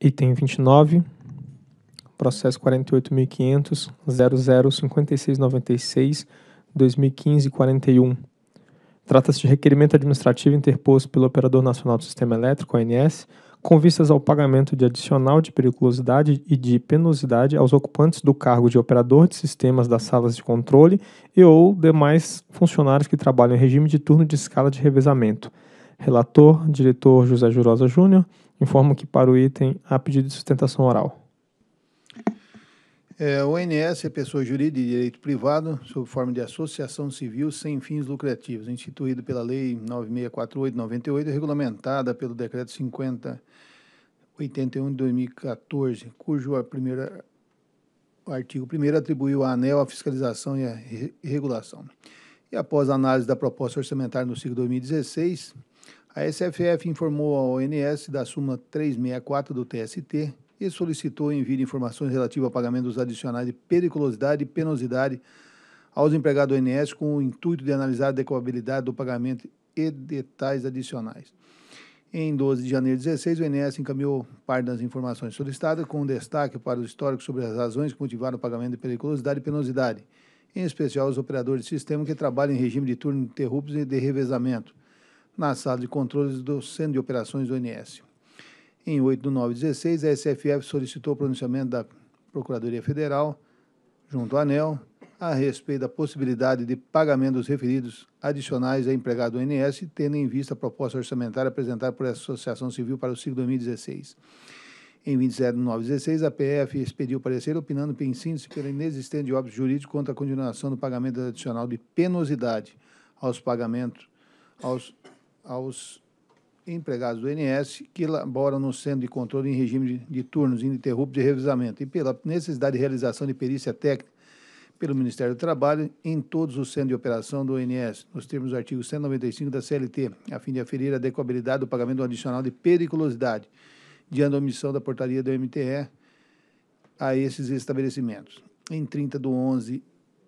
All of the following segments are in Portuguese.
Item 29, processo 48.500.005696-2015-41. Trata-se de requerimento administrativo interposto pelo Operador Nacional do Sistema Elétrico, ONS, com vistas ao pagamento de adicional de periculosidade e de penosidade aos ocupantes do cargo de operador de sistemas das salas de controle e ou demais funcionários que trabalham em regime de turno de escala de revezamento Relator, diretor José Jurosa Júnior, informo que para o item há pedido de sustentação oral. É, ONS é pessoa jurídica de direito privado, sob forma de associação civil sem fins lucrativos, instituído pela Lei 9648-98 e regulamentada pelo Decreto 5081 de 2014, cujo primeira, o artigo 1 atribuiu à ANEL a fiscalização e a regulação. E após a análise da proposta orçamentária no ciclo 2016, a SFF informou ao ONS da súmula 364 do TST e solicitou envio de informações relativas ao pagamento dos adicionais de periculosidade e penosidade aos empregados do ONS com o intuito de analisar a adequabilidade do pagamento e detalhes adicionais. Em 12 de janeiro de 2016, o INS encaminhou parte das informações solicitadas, com destaque para o histórico sobre as razões que motivaram o pagamento de periculosidade e penosidade, em especial os operadores de sistema que trabalham em regime de turno interruptos e de revezamento, na sala de controles do Centro de Operações do ONS. Em 8 de 9 de 16, a SFF solicitou o pronunciamento da Procuradoria Federal, junto à ANEL, a respeito da possibilidade de pagamento dos referidos adicionais a empregado do ONS, tendo em vista a proposta orçamentária apresentada por essa Associação Civil para o ciclo 2016. Em 27.916, a PF expediu parecer opinando pelo síntese pela inexistência de óbito jurídico contra a continuação do pagamento adicional de penosidade aos pagamentos aos, aos empregados do INS que elaboram no centro de controle em regime de, de turnos ininterruptos de revisamento e pela necessidade de realização de perícia técnica pelo Ministério do Trabalho em todos os centros de operação do INS, nos termos do artigo 195 da CLT, a fim de aferir a adequabilidade do pagamento adicional de periculosidade diante da omissão da portaria do MTE a esses estabelecimentos. Em 30 de 11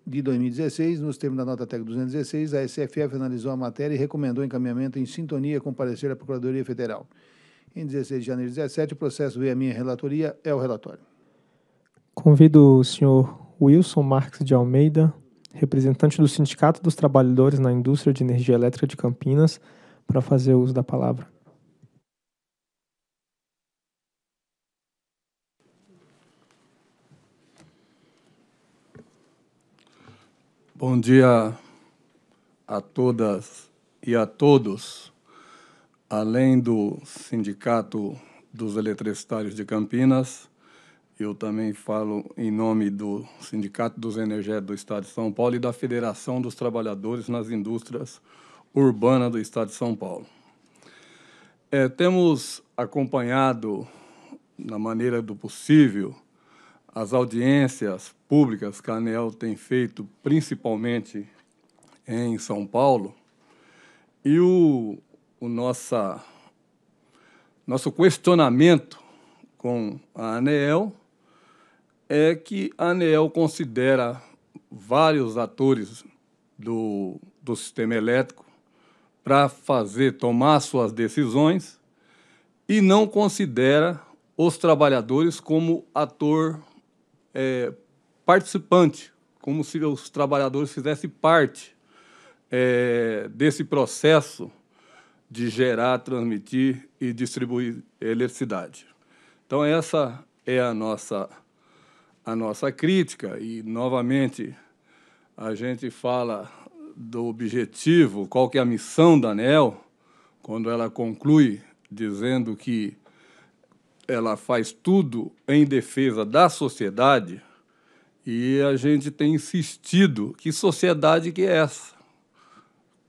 de 2016, nos termos da nota técnica 216, a SFF analisou a matéria e recomendou encaminhamento em sintonia com o parecer da Procuradoria Federal. Em 16 de janeiro de 2017, o processo veio à minha relatoria, é o relatório. Convido o senhor Wilson Marques de Almeida, representante do Sindicato dos Trabalhadores na Indústria de Energia Elétrica de Campinas, para fazer uso da palavra. Bom dia a todas e a todos. Além do Sindicato dos Eletricitários de Campinas, eu também falo em nome do Sindicato dos Energéticos do Estado de São Paulo e da Federação dos Trabalhadores nas Indústrias Urbanas do Estado de São Paulo. É, temos acompanhado, na maneira do possível, as audiências públicas que a ANEL tem feito, principalmente em São Paulo, e o, o nossa, nosso questionamento com a Anel é que a Anel considera vários atores do, do sistema elétrico para fazer tomar suas decisões e não considera os trabalhadores como ator é, participante, como se os trabalhadores fizessem parte é, desse processo de gerar, transmitir e distribuir eletricidade. Então, essa é a nossa, a nossa crítica, e, novamente, a gente fala do objetivo, qual que é a missão da ANEL, quando ela conclui dizendo que ela faz tudo em defesa da sociedade e a gente tem insistido que sociedade que é essa,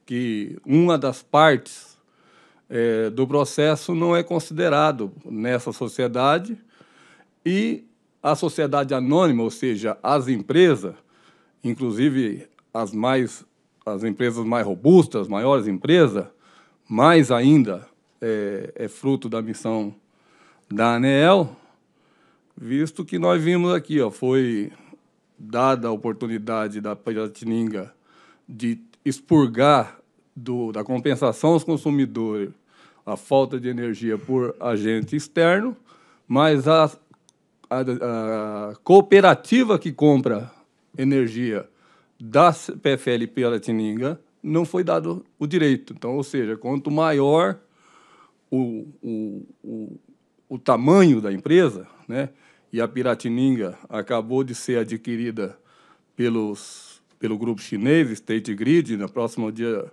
que uma das partes é, do processo não é considerado nessa sociedade e a sociedade anônima, ou seja, as empresas, inclusive as mais as empresas mais robustas, maiores empresas, mais ainda é, é fruto da missão da ANEEL, visto que nós vimos aqui, ó, foi dada a oportunidade da Piratininga de expurgar do, da compensação aos consumidores a falta de energia por agente externo, mas a, a, a cooperativa que compra energia da PFL Piratininga não foi dado o direito. Então, ou seja, quanto maior o, o, o o tamanho da empresa, né? e a Piratininga acabou de ser adquirida pelos, pelo grupo chinês State Grid, na próxima dia,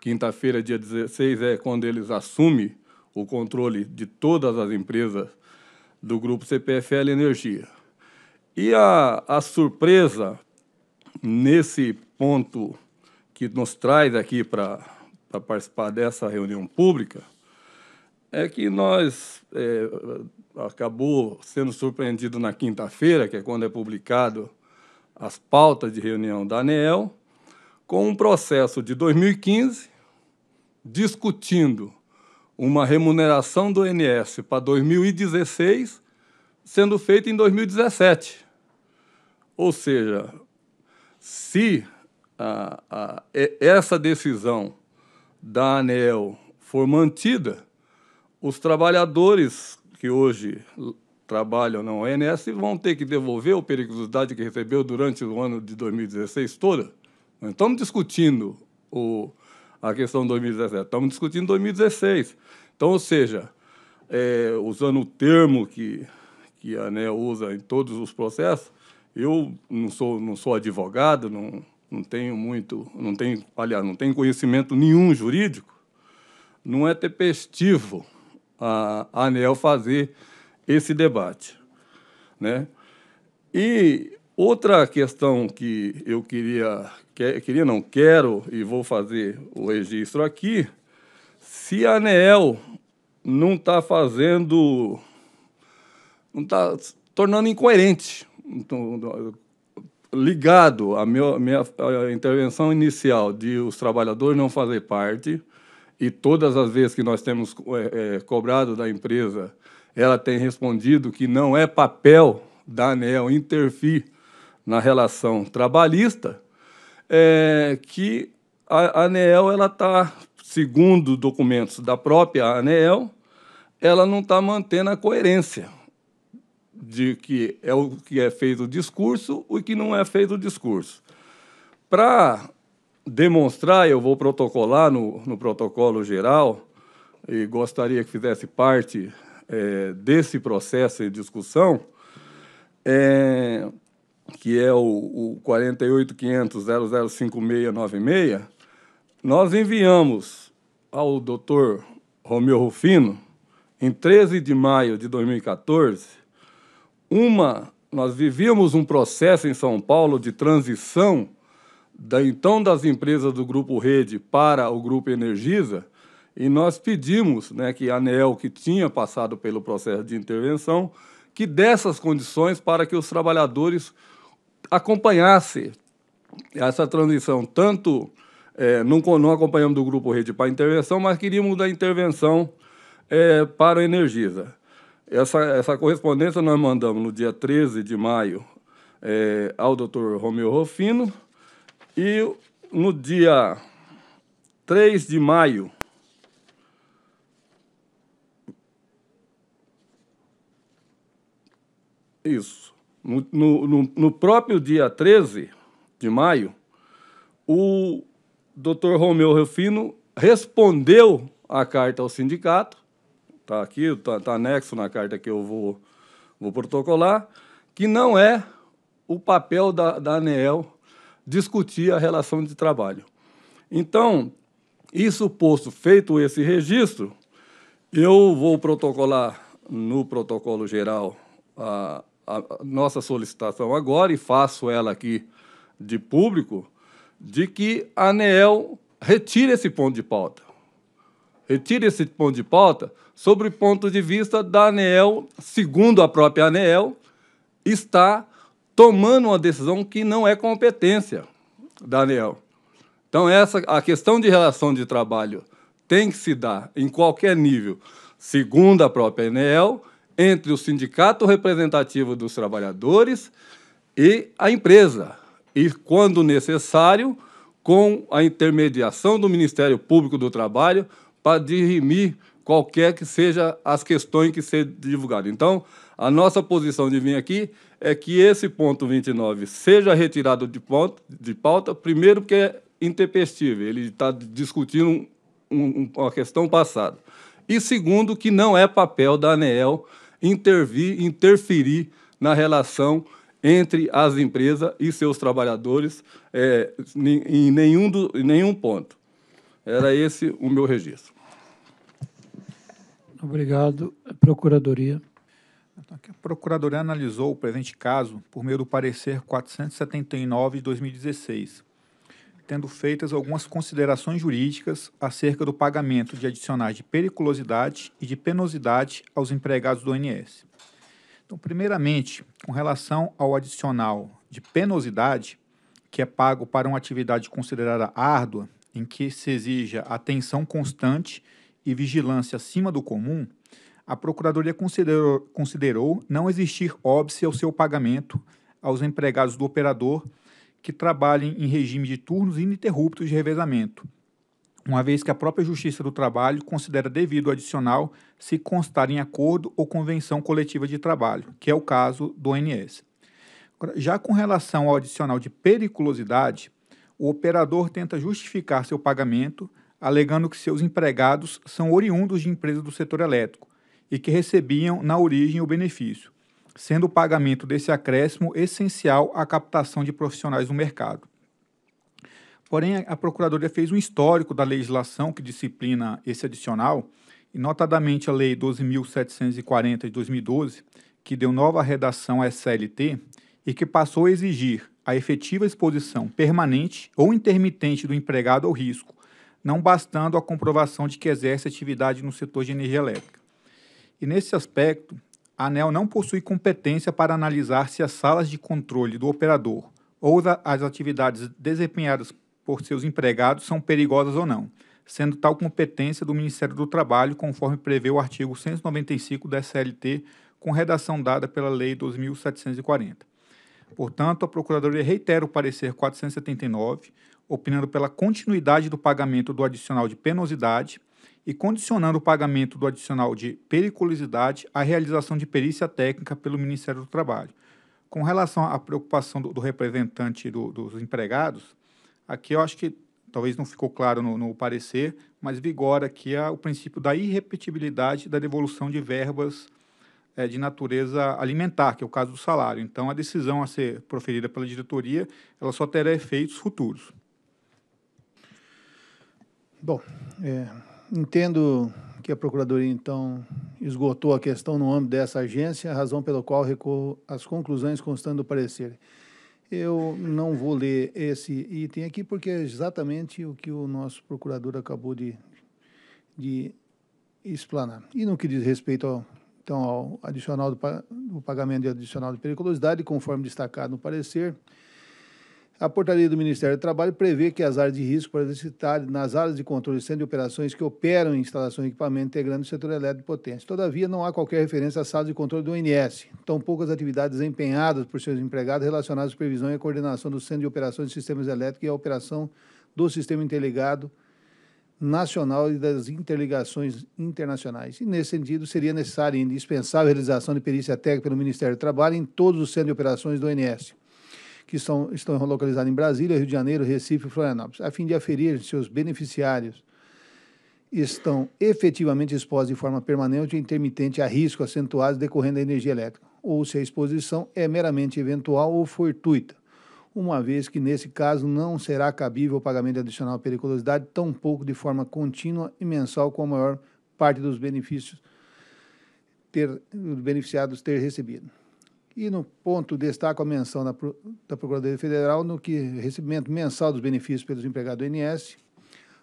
quinta-feira, dia 16, é quando eles assumem o controle de todas as empresas do grupo CPFL Energia. E a, a surpresa nesse ponto que nos traz aqui para participar dessa reunião pública é que nós é, acabou sendo surpreendido na quinta-feira, que é quando é publicado as pautas de reunião da ANEEL, com um processo de 2015 discutindo uma remuneração do INS para 2016 sendo feita em 2017. Ou seja, se a, a, essa decisão da ANEEL for mantida, os trabalhadores que hoje trabalham na ONS vão ter que devolver a periculosidade que recebeu durante o ano de 2016 toda. Não estamos discutindo o, a questão de 2017, estamos discutindo 2016. Então, ou seja, é, usando o termo que, que a ANEL usa em todos os processos, eu não sou, não sou advogado, não, não tenho muito, não tenho, aliás, não tenho conhecimento nenhum jurídico, não é tempestivo a, ANEL fazer esse debate. Né? E outra questão que eu queria, que, queria não, quero e vou fazer o registro aqui, se a Anel não está fazendo, não está tornando incoerente, então, ligado à minha, minha intervenção inicial de os trabalhadores não fazer parte, e todas as vezes que nós temos é, é, cobrado da empresa, ela tem respondido que não é papel da ANEL interferir na relação trabalhista, é, que a ANEL ela está, segundo documentos da própria ANEL, ela não está mantendo a coerência de que é o que é feito o discurso e o que não é feito o discurso. Para demonstrar, eu vou protocolar no, no protocolo geral, e gostaria que fizesse parte é, desse processo de discussão, é, que é o, o 48500005696, nós enviamos ao doutor Romeu Rufino, em 13 de maio de 2014, uma. Nós vivíamos um processo em São Paulo de transição da, então das empresas do Grupo Rede para o Grupo Energisa, e nós pedimos né, que a ANEL, que tinha passado pelo processo de intervenção, que desse as condições para que os trabalhadores acompanhassem essa transição, tanto é, não, não acompanhamos do Grupo Rede para a intervenção, mas queríamos da intervenção é, para o Energisa. Essa, essa correspondência nós mandamos no dia 13 de maio é, ao doutor Romeu Rofino, e no dia 3 de maio, isso, no, no, no próprio dia 13 de maio, o doutor Romeu Refino respondeu a carta ao sindicato, está aqui, está tá anexo na carta que eu vou, vou protocolar, que não é o papel da, da ANEEL discutir a relação de trabalho. Então, isso posto, feito esse registro, eu vou protocolar no protocolo geral a, a, nossa solicitação agora e faço ela aqui de público de que a ANEEL retire esse ponto de pauta. Retire esse ponto de pauta sobre o ponto de vista da ANEEL, segundo a própria ANEEL, está tomando uma decisão que não é competência, Daniel. Então, essa, a questão de relação de trabalho tem que se dar em qualquer nível, segundo a própria Enel, entre o sindicato representativo dos trabalhadores e a empresa. E, quando necessário, com a intermediação do Ministério Público do Trabalho para dirimir qualquer que seja as questões que ser divulgadas. Então, a nossa posição de vir aqui é que esse ponto 29 seja retirado de, ponto, de pauta, primeiro porque é intempestível, ele está discutindo um, uma questão passada. E segundo, que não é papel da ANEEL intervir, interferir na relação entre as empresas e seus trabalhadores é, em, nenhum do, em nenhum ponto. Era esse o meu registro. Obrigado. Procuradoria. A Procuradoria analisou o presente caso por meio do parecer 479 de 2016, tendo feitas algumas considerações jurídicas acerca do pagamento de adicionais de periculosidade e de penosidade aos empregados do ONS. Então, primeiramente, com relação ao adicional de penosidade, que é pago para uma atividade considerada árdua, em que se exija atenção constante e vigilância acima do comum, a Procuradoria considerou, considerou não existir óbice ao seu pagamento aos empregados do operador que trabalhem em regime de turnos ininterruptos de revezamento, uma vez que a própria Justiça do Trabalho considera devido o adicional se constar em acordo ou convenção coletiva de trabalho, que é o caso do ONS. Já com relação ao adicional de periculosidade, o operador tenta justificar seu pagamento alegando que seus empregados são oriundos de empresas do setor elétrico, e que recebiam na origem o benefício, sendo o pagamento desse acréscimo essencial à captação de profissionais no mercado. Porém, a Procuradoria fez um histórico da legislação que disciplina esse adicional, e notadamente a Lei 12.740 de 2012, que deu nova redação à SLT e que passou a exigir a efetiva exposição permanente ou intermitente do empregado ao risco, não bastando a comprovação de que exerce atividade no setor de energia elétrica. E nesse aspecto, a ANEL não possui competência para analisar se as salas de controle do operador ou as atividades desempenhadas por seus empregados são perigosas ou não, sendo tal competência do Ministério do Trabalho, conforme prevê o artigo 195 da SLT, com redação dada pela Lei 2740. Portanto, a Procuradoria reitera o parecer 479, opinando pela continuidade do pagamento do adicional de penosidade e condicionando o pagamento do adicional de periculosidade à realização de perícia técnica pelo Ministério do Trabalho. Com relação à preocupação do, do representante do, dos empregados, aqui eu acho que talvez não ficou claro no, no parecer, mas vigora aqui a, o princípio da irrepetibilidade da devolução de verbas é, de natureza alimentar, que é o caso do salário. Então, a decisão a ser proferida pela diretoria, ela só terá efeitos futuros. Bom, é, entendo que a Procuradoria, então, esgotou a questão no âmbito dessa agência, razão pela qual recorro às conclusões constando do parecer. Eu não vou ler esse item aqui, porque é exatamente o que o nosso procurador acabou de, de explanar. E no que diz respeito ao, então, ao adicional do, do pagamento de adicional de periculosidade, conforme destacado no parecer, a portaria do Ministério do Trabalho prevê que as áreas de risco para exercitar nas áreas de controle de centro de operações que operam em instalações e equipamento integrando o setor elétrico e potência. Todavia, não há qualquer referência à sala de controle do ONS, Tão poucas atividades empenhadas por seus empregados relacionadas à supervisão e à coordenação do centro de operações de sistemas elétricos e à operação do sistema interligado nacional e das interligações internacionais. E, nesse sentido, seria necessária e indispensável a realização de perícia técnica pelo Ministério do Trabalho em todos os centros de operações do ONS que estão, estão em Brasília, Rio de Janeiro, Recife e Florianópolis, a fim de aferir se os beneficiários estão efetivamente expostos de forma permanente ou intermitente a risco acentuado decorrendo da energia elétrica, ou se a exposição é meramente eventual ou fortuita, uma vez que, nesse caso, não será cabível o pagamento adicional à periculosidade, tampouco de forma contínua e mensal, com a maior parte dos benefícios ter, beneficiados ter recebido. E no ponto destaco a menção da, da Procuradoria Federal no que recebimento mensal dos benefícios pelos empregados do INS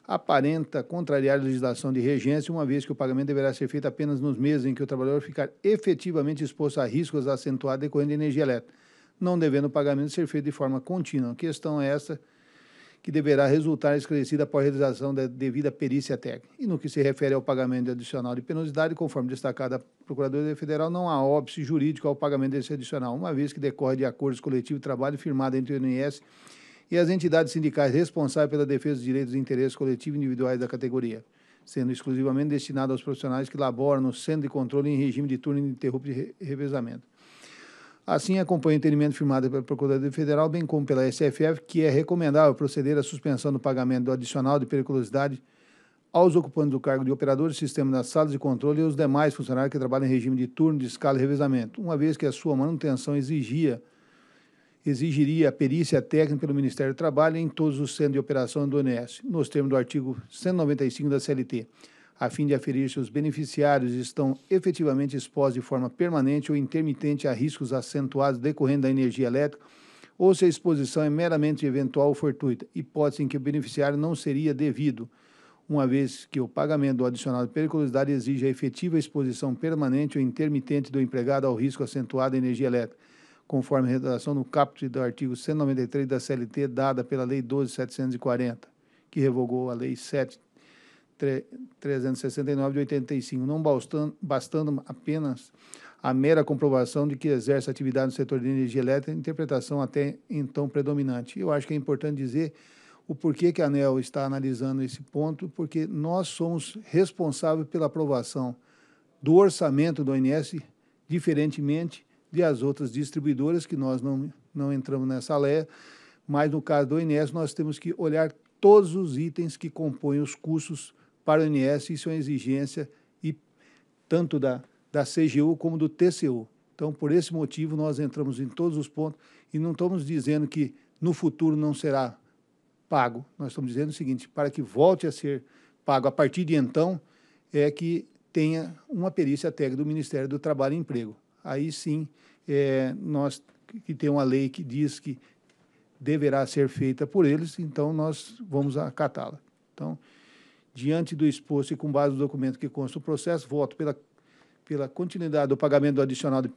aparenta contrariar a legislação de regência, uma vez que o pagamento deverá ser feito apenas nos meses em que o trabalhador ficar efetivamente exposto a riscos acentuados decorrentes de energia elétrica, não devendo o pagamento ser feito de forma contínua. A questão é essa que deverá resultar esclarecida após a realização da devida perícia técnica. E no que se refere ao pagamento adicional de penosidade, conforme destacada a Procuradoria Federal, não há óbice jurídico ao pagamento desse adicional, uma vez que decorre de acordos coletivos de trabalho firmado entre o INS e as entidades sindicais responsáveis pela defesa dos direitos e interesses coletivos e individuais da categoria, sendo exclusivamente destinado aos profissionais que laboram no centro de controle em regime de turno ininterrupto de revezamento. Assim, acompanha o entendimento firmado pela Procuradoria Federal, bem como pela SFF, que é recomendável proceder à suspensão do pagamento do adicional de periculosidade aos ocupantes do cargo de operador de sistema das salas de controle e aos demais funcionários que trabalham em regime de turno, de escala e revezamento, uma vez que a sua manutenção exigia exigiria a perícia técnica pelo Ministério do Trabalho em todos os centros de operação do ONS, nos termos do artigo 195 da CLT a fim de aferir se os beneficiários estão efetivamente expostos de forma permanente ou intermitente a riscos acentuados decorrentes da energia elétrica ou se a exposição é meramente eventual ou fortuita, hipótese em que o beneficiário não seria devido, uma vez que o pagamento do adicional de periculosidade exige a efetiva exposição permanente ou intermitente do empregado ao risco acentuado da energia elétrica, conforme redação no caput do artigo 193 da CLT dada pela Lei 12.740, que revogou a Lei 7 369 de 85, não bastando, bastando apenas a mera comprovação de que exerce atividade no setor de energia elétrica, interpretação até então predominante. Eu acho que é importante dizer o porquê que a ANEL está analisando esse ponto, porque nós somos responsáveis pela aprovação do orçamento do ONS, diferentemente de as outras distribuidoras, que nós não, não entramos nessa lei, mas no caso do ONS nós temos que olhar todos os itens que compõem os custos para o INSS, isso é uma exigência e tanto da, da CGU como do TCU. Então, por esse motivo, nós entramos em todos os pontos e não estamos dizendo que no futuro não será pago. Nós estamos dizendo o seguinte: para que volte a ser pago a partir de então, é que tenha uma perícia técnica do Ministério do Trabalho e Emprego. Aí sim, é, nós que tem uma lei que diz que deverá ser feita por eles, então nós vamos acatá-la. Então, Diante do exposto e com base no documento que consta o processo, voto pela, pela continuidade do pagamento do adicional de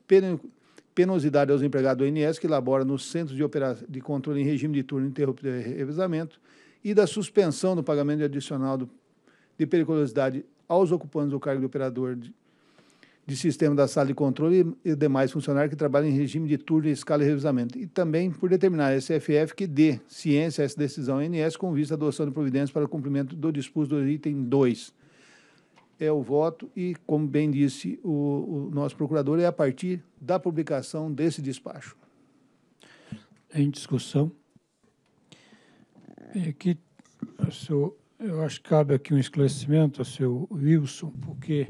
penosidade aos empregados do INS que elabora no Centro de, operação de Controle em Regime de Turno Interrupto e Revisamento e da suspensão do pagamento de adicional do, de periculosidade aos ocupantes do cargo de operador de, de sistema da sala de controle e demais funcionários que trabalham em regime de turno, escala e revisamento. E também por determinar a SFF que dê ciência a essa decisão ANS com vista à adoção de providências para o cumprimento do disposto do item 2. É o voto e, como bem disse o, o nosso procurador, é a partir da publicação desse despacho. Em discussão. É que, eu acho que cabe aqui um esclarecimento ao seu Wilson, porque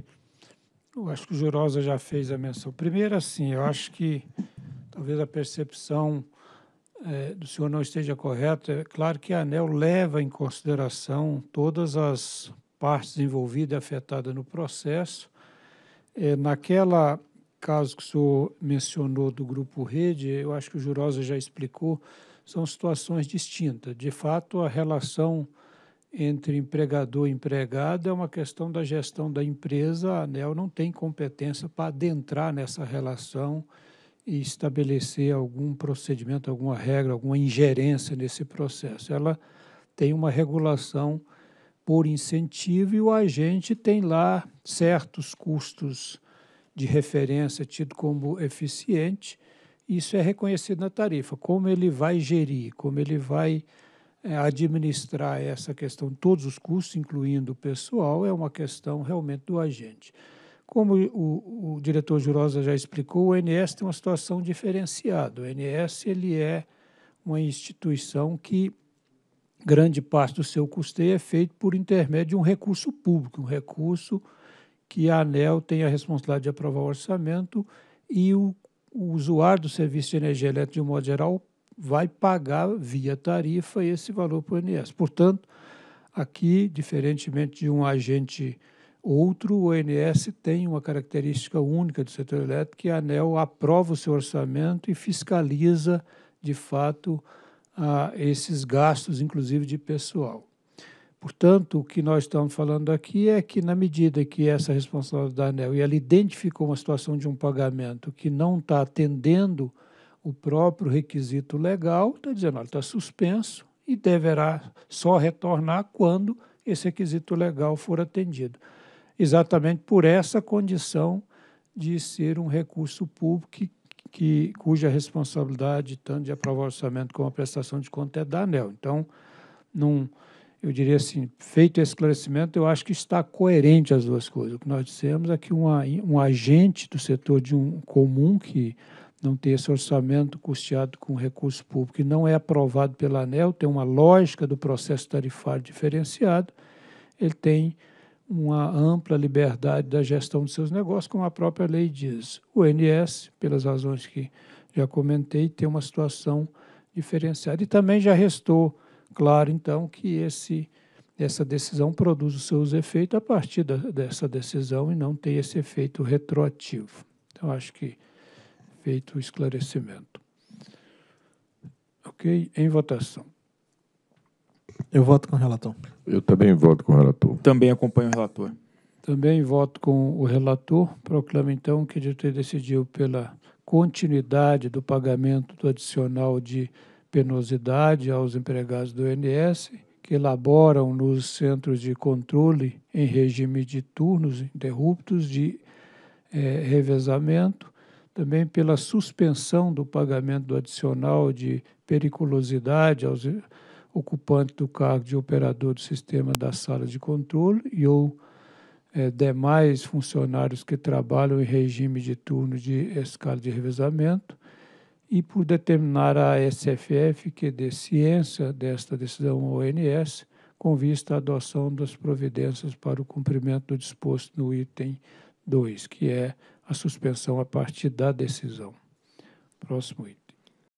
eu acho que o Jurosa já fez a menção. Primeiro, assim, eu acho que talvez a percepção é, do senhor não esteja correta. É claro que a ANEL leva em consideração todas as partes envolvidas e afetadas no processo. É, naquela caso que o senhor mencionou do Grupo Rede, eu acho que o Jurosa já explicou, são situações distintas. De fato, a relação entre empregador e empregado é uma questão da gestão da empresa. A ANEL não tem competência para adentrar nessa relação e estabelecer algum procedimento, alguma regra, alguma ingerência nesse processo. Ela tem uma regulação por incentivo e o agente tem lá certos custos de referência tido como eficiente. Isso é reconhecido na tarifa. Como ele vai gerir, como ele vai é, administrar essa questão, todos os custos, incluindo o pessoal, é uma questão realmente do agente. Como o, o diretor Jurosa já explicou, o NS tem uma situação diferenciada. O NS ele é uma instituição que grande parte do seu custeio é feito por intermédio de um recurso público, um recurso que a ANEL tem a responsabilidade de aprovar o orçamento e o, o usuário do serviço de energia elétrica, de um modo geral, vai pagar via tarifa esse valor para o INSS. Portanto, aqui, diferentemente de um agente outro, o INSS tem uma característica única do setor elétrico, que a ANEL aprova o seu orçamento e fiscaliza, de fato, a esses gastos, inclusive de pessoal. Portanto, o que nós estamos falando aqui é que, na medida que essa responsabilidade da ANEL e ela identificou uma situação de um pagamento que não está atendendo o próprio requisito legal está dizendo, olha, está suspenso e deverá só retornar quando esse requisito legal for atendido. Exatamente por essa condição de ser um recurso público que, que, cuja responsabilidade, tanto de aprovar o orçamento como a prestação de conta, é da ANEL. Então, num, eu diria assim, feito esse esclarecimento, eu acho que está coerente as duas coisas. O que nós dissemos é que uma, um agente do setor de um comum que não ter esse orçamento custeado com recurso público e não é aprovado pela ANEL, tem uma lógica do processo tarifário diferenciado, ele tem uma ampla liberdade da gestão dos seus negócios, como a própria lei diz. O NS, pelas razões que já comentei, tem uma situação diferenciada. E também já restou claro, então, que esse, essa decisão produz os seus efeitos a partir da, dessa decisão e não tem esse efeito retroativo. Então, acho que feito o esclarecimento. Ok? Em votação. Eu voto com o relator. Eu também voto com o relator. Também acompanho o relator. Também voto com o relator. Proclamo, então, que a diretoria decidiu pela continuidade do pagamento do adicional de penosidade aos empregados do INS que elaboram nos centros de controle em regime de turnos interruptos de é, revezamento também pela suspensão do pagamento do adicional de periculosidade aos ocupantes do cargo de operador do sistema da sala de controle e ou é, demais funcionários que trabalham em regime de turno de escala de revezamento e por determinar à SFF que dê ciência desta decisão à ONS com vista à adoção das providências para o cumprimento do disposto no item 2, que é a suspensão a partir da decisão. Próximo item.